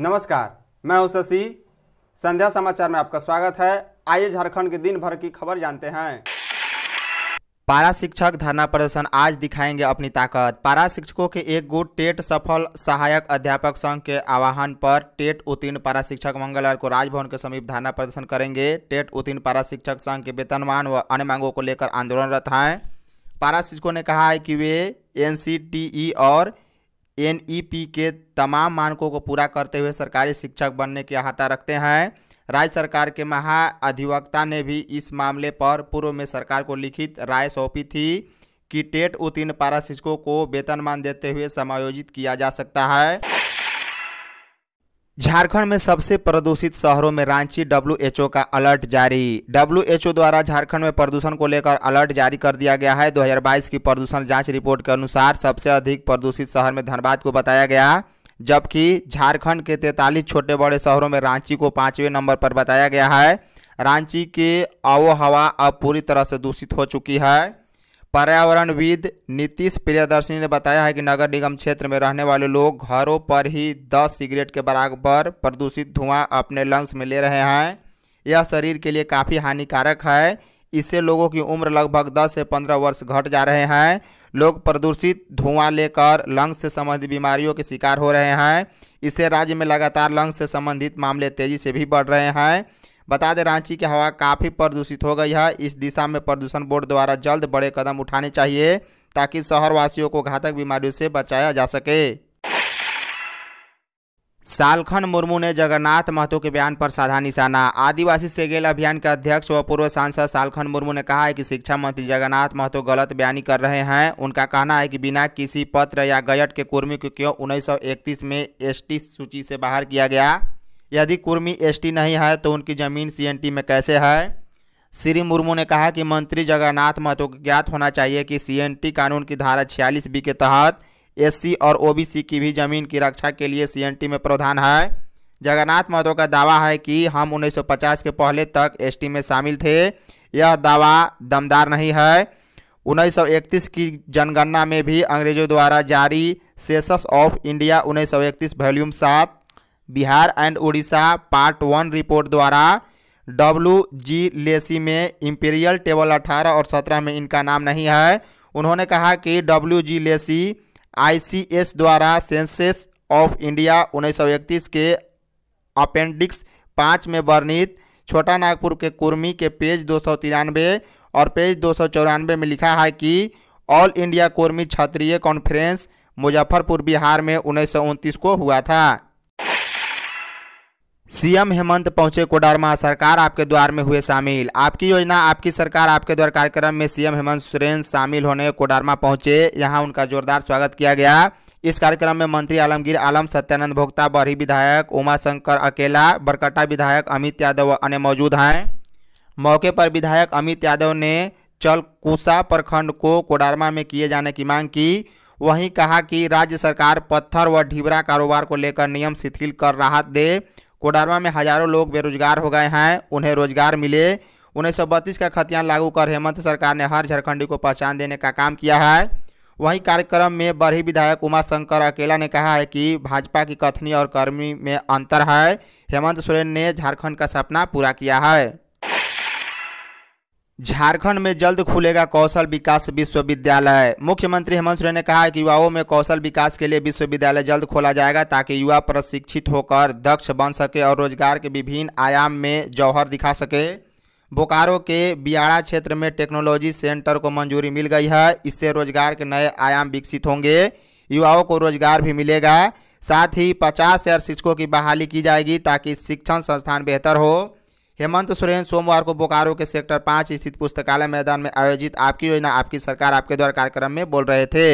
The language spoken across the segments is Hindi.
नमस्कार मैं हूं शशि संध्या समाचार में आपका स्वागत है आइए झारखंड के दिन भर की खबर जानते हैं पारा शिक्षक धरना प्रदर्शन आज दिखाएंगे अपनी ताकत पारा शिक्षकों के एक गुट टेट सफल सहायक अध्यापक संघ के आह्वान पर टेट उत्तीर्ण पारा शिक्षक मंगलवार को राजभवन के समीप धरना प्रदर्शन करेंगे टेट उत्तीर्ण पारा शिक्षक संघ के वेतनमान व अन्य मांगों को लेकर आंदोलनरत हैं पारा शिक्षकों ने कहा है कि वे एन और एन के तमाम मानकों को पूरा करते हुए सरकारी शिक्षक बनने की अहाता रखते हैं राज्य सरकार के महाअधिवक्ता ने भी इस मामले पर पूर्व में सरकार को लिखित राय सौंपी थी कि टेट उत्तीर्ण पारा शिक्षकों को वेतनमान देते हुए समायोजित किया जा सकता है झारखंड में सबसे प्रदूषित शहरों में रांची डब्ल्यूएचओ का अलर्ट जारी डब्ल्यूएचओ द्वारा झारखंड में प्रदूषण को लेकर अलर्ट जारी कर दिया गया है 2022 की प्रदूषण जांच रिपोर्ट के अनुसार सबसे अधिक प्रदूषित शहर में धनबाद को बताया गया जबकि झारखंड के तैतालीस छोटे बड़े शहरों में रांची को पाँचवें नंबर पर बताया गया है रांची के आवो हवा अब पूरी तरह से दूषित हो चुकी है पर्यावरणविद नीतीश प्रियदर्शनी ने बताया है कि नगर निगम क्षेत्र में रहने वाले लोग घरों पर ही 10 सिगरेट के बराबर प्रदूषित धुआं अपने लंग्स में ले रहे हैं यह शरीर के लिए काफ़ी हानिकारक है इससे लोगों की उम्र लगभग 10 से 15 वर्ष घट जा रहे हैं लोग प्रदूषित धुआं लेकर लंग्स से संबंधित बीमारियों के शिकार हो रहे हैं इससे राज्य में लगातार लंग्स से संबंधित मामले तेजी से भी बढ़ रहे हैं बता दें रांची की हवा काफ़ी प्रदूषित हो गई है इस दिशा में प्रदूषण बोर्ड द्वारा जल्द बड़े कदम उठाने चाहिए ताकि शहरवासियों को घातक बीमारियों से बचाया जा सके सालखन मुर्मू ने जगन्नाथ महतो के बयान पर साधा निशाना आदिवासी सेगेल अभियान के अध्यक्ष व पूर्व सांसद सालखन मुर्मू ने कहा है कि शिक्षा मंत्री जगन्नाथ महतो गलत बयानी कर रहे हैं उनका कहना है कि बिना किसी पत्र या गयट के कुर्मी को क्यों 1931 में एसटी सूची से बाहर किया गया यदि कुर्मी एसटी नहीं है तो उनकी ज़मीन सीएनटी में कैसे है श्री मुर्मू ने कहा कि मंत्री जगन्नाथ महतो को ज्ञात होना चाहिए कि सीएनटी कानून की धारा छियालीस बी के तहत एससी और ओबीसी की भी जमीन की रक्षा के लिए सीएनटी में प्रावधान है जगन्नाथ महतो का दावा है कि हम 1950 के पहले तक एसटी में शामिल थे यह दावा दमदार नहीं है 1931 की जनगणना में भी अंग्रेजों द्वारा जारी सेसस ऑफ इंडिया 1931 वॉल्यूम सात Bihar and Orissa part one report द्वारा डब्ल्यू जी लेसी में इंपीरियल टेबल 18 और 17 में इनका नाम नहीं है उन्होंने कहा कि डब्ल्यू जी लेसी एस द्वारा सेंसेस ऑफ इंडिया उन्नीस के अपेंडिक्स पाँच में वर्णित छोटा नागपुर के कुर्मी के पेज दो और पेज दो में लिखा है कि all India Kurmi Kshatriya conference Muzaffarpur Bihar में उन्नीस को हुआ था सीएम हेमंत पहुंचे कोडरमा सरकार आपके द्वार में हुए शामिल आपकी योजना आपकी सरकार आपके द्वार कार्यक्रम में सीएम हेमंत सोरेन शामिल होने कोडरमा पहुंचे यहां उनका जोरदार स्वागत किया गया इस कार्यक्रम में मंत्री आलमगीर आलम सत्यानंद भोक्ता बरही विधायक उमा शंकर अकेला बरकटा विधायक अमित यादव अन्य मौजूद हैं मौके पर विधायक अमित यादव ने चलकुसा प्रखंड को कोडारमा में किए जाने की मांग की वहीं कहा कि राज्य सरकार पत्थर व ढीबरा कारोबार को लेकर नियम शिथिल कर राहत दे कोडरमा में हजारों लोग बेरोजगार हो गए हैं उन्हें रोजगार मिले उन्नीस का खतियान लागू कर हेमंत सरकार ने हर झारखंडी को पहचान देने का काम किया है वहीं कार्यक्रम में बरही विधायक उमा शंकर अकेला ने कहा है कि भाजपा की कथनी और कर्मी में अंतर है हेमंत सोरेन ने झारखंड का सपना पूरा किया है झारखंड में जल्द खुलेगा कौशल विकास विश्वविद्यालय मुख्यमंत्री हेमंत सोरेन ने कहा कि युवाओं में कौशल विकास के लिए विश्वविद्यालय जल्द खोला जाएगा ताकि युवा प्रशिक्षित होकर दक्ष बन सके और रोजगार के विभिन्न आयाम में जौहर दिखा सके बोकारो के बियाड़ा क्षेत्र में टेक्नोलॉजी सेंटर को मंजूरी मिल गई है इससे रोजगार के नए आयाम विकसित होंगे युवाओं को रोजगार भी मिलेगा साथ ही पचास हजार शिक्षकों की बहाली की जाएगी ताकि शिक्षण संस्थान बेहतर हो हेमंत सोरेन सोमवार को बोकारो के सेक्टर पाँच स्थित पुस्तकालय मैदान में आयोजित आपकी योजना आपकी सरकार आपके द्वारा कार्यक्रम में बोल रहे थे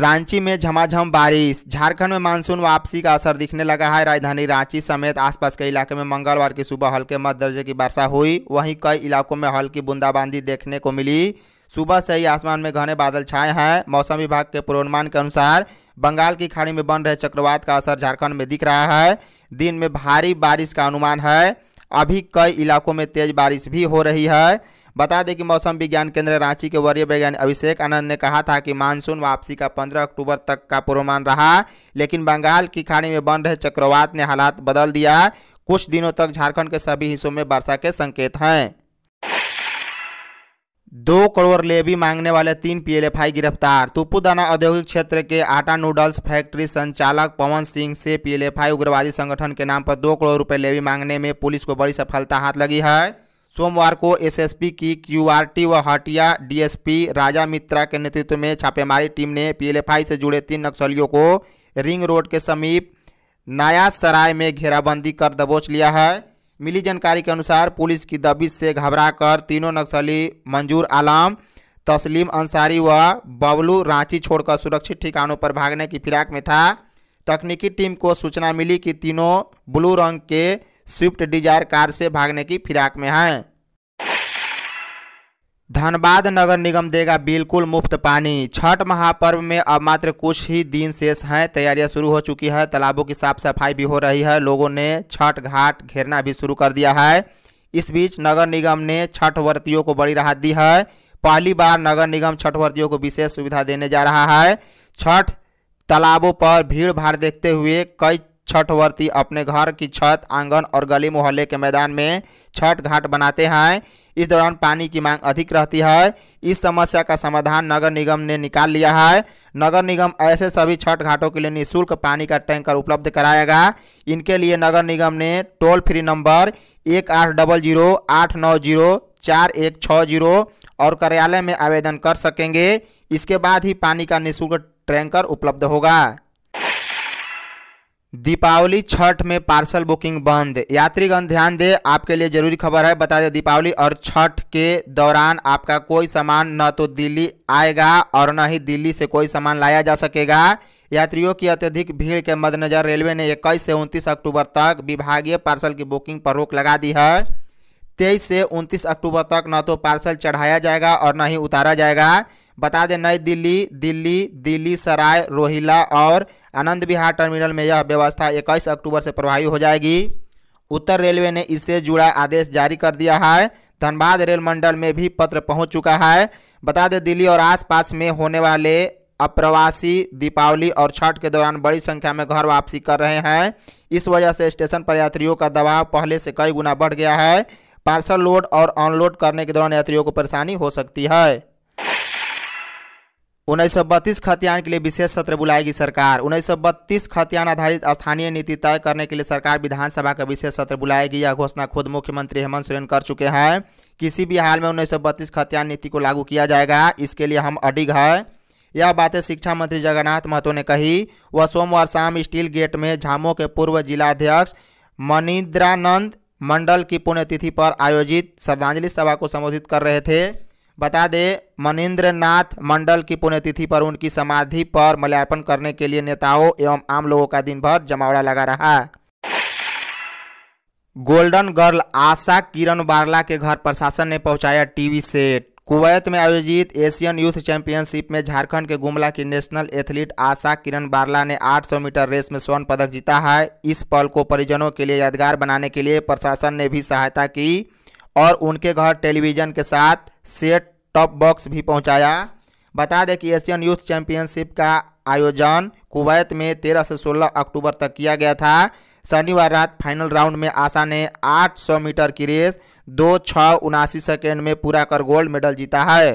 रांची में झमाझम बारिश झारखंड में मानसून वापसी का असर दिखने लगा है राजधानी रांची समेत आसपास के इलाके में मंगलवार की सुबह हल्के मध्य दर्जे की वर्षा हुई वहीं कई इलाकों में हल्की बूंदाबांदी देखने को मिली सुबह से ही आसमान में घने बादल छाए हैं मौसम विभाग के पूर्वानुमान के अनुसार बंगाल की खाड़ी में बन रहे चक्रवात का असर झारखंड में दिख रहा है दिन में भारी बारिश का अनुमान है अभी कई इलाकों में तेज बारिश भी हो रही है बता दें कि मौसम विज्ञान केंद्र रांची के वरीय वैज्ञानिक अभिषेक आनंद ने कहा था कि मानसून वापसी का 15 अक्टूबर तक का पूर्वमान रहा लेकिन बंगाल की खाड़ी में बन रहे चक्रवात ने हालात बदल दिया कुछ दिनों तक झारखंड के सभी हिस्सों में वर्षा के संकेत हैं दो करोड़ लेवी मांगने वाले तीन पीएलएफआई गिरफ्तार तुप्पूदाना औद्योगिक क्षेत्र के आटा नूडल्स फैक्ट्री संचालक पवन सिंह से पीएलएफआई उग्रवादी संगठन के नाम पर दो करोड़ रुपए लेवी मांगने में पुलिस को बड़ी सफलता हाथ लगी है सोमवार को एसएसपी की क्यूआरटी व हटिया डीएसपी राजा मित्रा के नेतृत्व में छापेमारी टीम ने पी से जुड़े तीन नक्सलियों को रिंग रोड के समीप नया सराय में घेराबंदी कर दबोच लिया है मिली जानकारी के अनुसार पुलिस की दबिश से घबराकर तीनों नक्सली मंजूर आलम तस्लीम अंसारी व बबलू रांची छोड़कर सुरक्षित ठिकानों पर भागने की फिराक में था तकनीकी टीम को सूचना मिली कि तीनों ब्लू रंग के स्विफ्ट डिजायर कार से भागने की फिराक में हैं धनबाद नगर निगम देगा बिल्कुल मुफ्त पानी छठ महापर्व में अब मात्र कुछ ही दिन शेष हैं तैयारियां शुरू हो चुकी है तालाबों की साफ सफाई भी हो रही है लोगों ने छठ घाट घेरना भी शुरू कर दिया है इस बीच नगर निगम ने छठ व्रतियों को बड़ी राहत दी है पहली बार नगर निगम छठ व्रतियों को विशेष सुविधा देने जा रहा है छठ तालाबों पर भीड़ भाड़ देखते हुए कई छठ व्रती अपने घर की छत आंगन और गली मोहल्ले के मैदान में छठ घाट बनाते हैं इस दौरान पानी की मांग अधिक रहती है इस समस्या का समाधान नगर निगम ने निकाल लिया है नगर निगम ऐसे सभी छठ घाटों के लिए निःशुल्क पानी का टैंकर उपलब्ध कराएगा इनके लिए नगर निगम ने टोल फ्री नंबर एक आठ डबल जीरो आठ नौ जीरो चार एक छः जीरो और कार्यालय में आवेदन कर सकेंगे इसके बाद ही पानी का निःशुल्क टैंकर उपलब्ध होगा दीपावली छठ में पार्सल बुकिंग बंद यात्रीगण ध्यान दें आपके लिए जरूरी खबर है बता दें दीपावली और छठ के दौरान आपका कोई सामान न तो दिल्ली आएगा और न ही दिल्ली से कोई सामान लाया जा सकेगा यात्रियों की अत्यधिक भीड़ के मद्देनजर रेलवे ने इक्कीस से उनतीस अक्टूबर तक विभागीय पार्सल की बुकिंग पर रोक लगा दी है तेईस से उनतीस अक्टूबर तक न तो पार्सल चढ़ाया जाएगा और न ही उतारा जाएगा बता दें नई दिल्ली दिल्ली दिल्ली सराय रोहिला और आनंद विहार टर्मिनल में यह व्यवस्था 21 अक्टूबर से प्रभावी हो जाएगी उत्तर रेलवे ने इससे जुड़ा आदेश जारी कर दिया है धनबाद रेल मंडल में भी पत्र पहुंच चुका है बता दें दिल्ली और आसपास में होने वाले अप्रवासी दीपावली और छठ के दौरान बड़ी संख्या में घर वापसी कर रहे हैं इस वजह से स्टेशन पर यात्रियों का दबाव पहले से कई गुना बढ़ गया है पार्सल लोड और ऑनलोड करने के दौरान यात्रियों को परेशानी हो सकती है उन्नीस सौ बत्तीस खतियान के लिए विशेष सत्र बुलाएगी सरकार उन्नीस सौ बत्तीस खतियान आधारित स्थानीय नीति तय करने के लिए सरकार विधानसभा का विशेष सत्र बुलाएगी यह घोषणा खुद मुख्यमंत्री हेमंत सोरेन कर चुके हैं किसी भी हाल में उन्नीस सौ बत्तीस खतियान नीति को लागू किया जाएगा इसके लिए हम अडिग है यह बातें शिक्षा मंत्री जगन्नाथ महतो ने कही वह सोमवार शाम स्टील गेट में झामो के पूर्व जिलाध्यक्ष मनिंद्रानंद मंडल की पुण्यतिथि पर आयोजित श्रद्धांजलि सभा को संबोधित कर रहे थे बता दें मनिंद्र नाथ मंडल की पुण्यतिथि पर उनकी समाधि पर मल्यार्पण करने के लिए नेताओं एवं आम लोगों का दिन भर जमावड़ा लगा रहा गोल्डन गर्ल आशा किरण बारला के घर प्रशासन ने पहुंचाया टीवी सेट कुवैत में आयोजित एशियन यूथ चैंपियनशिप में झारखंड के गुमला की नेशनल एथलीट आशा किरण बारला ने 800 मीटर रेस में स्वर्ण पदक जीता है इस पल को परिजनों के लिए यादगार बनाने के लिए प्रशासन ने भी सहायता की और उनके घर टेलीविजन के साथ सेट टॉप बॉक्स भी पहुंचाया बता दें कि एशियन यूथ चैंपियनशिप का आयोजन कुवैत में 13 से 16 अक्टूबर तक किया गया था शनिवार रात फाइनल राउंड में आशा ने 800 मीटर की रेस दो छः उनासी सेकेंड में पूरा कर गोल्ड मेडल जीता है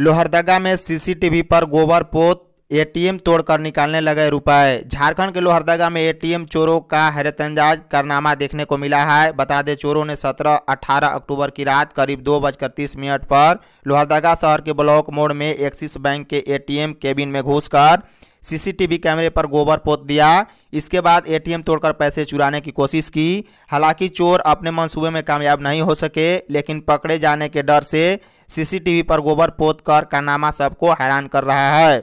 लोहरदगा में सीसीटीवी पर गोबर पोत एटीएम तोड़कर निकालने लगे रुपए झारखंड के लोहरदगा में एटीएम चोरों का हैरतंजाज कारनामा देखने को मिला है बता दें चोरों ने 17-18 अक्टूबर की रात करीब दो बजकर तीस मिनट पर लोहरदगा शहर के ब्लॉक मोड़ में एक्सिस बैंक के एटीएम केबिन में घुसकर सीसीटीवी कैमरे पर गोबर पोत दिया इसके बाद एटीएम तोड़कर पैसे चुराने की कोशिश की हालांकि चोर अपने मंसूबे में कामयाब नहीं हो सके लेकिन पकड़े जाने के डर से सीसीटीवी पर गोबर पोत कर कारनामा सबको हैरान कर रहा है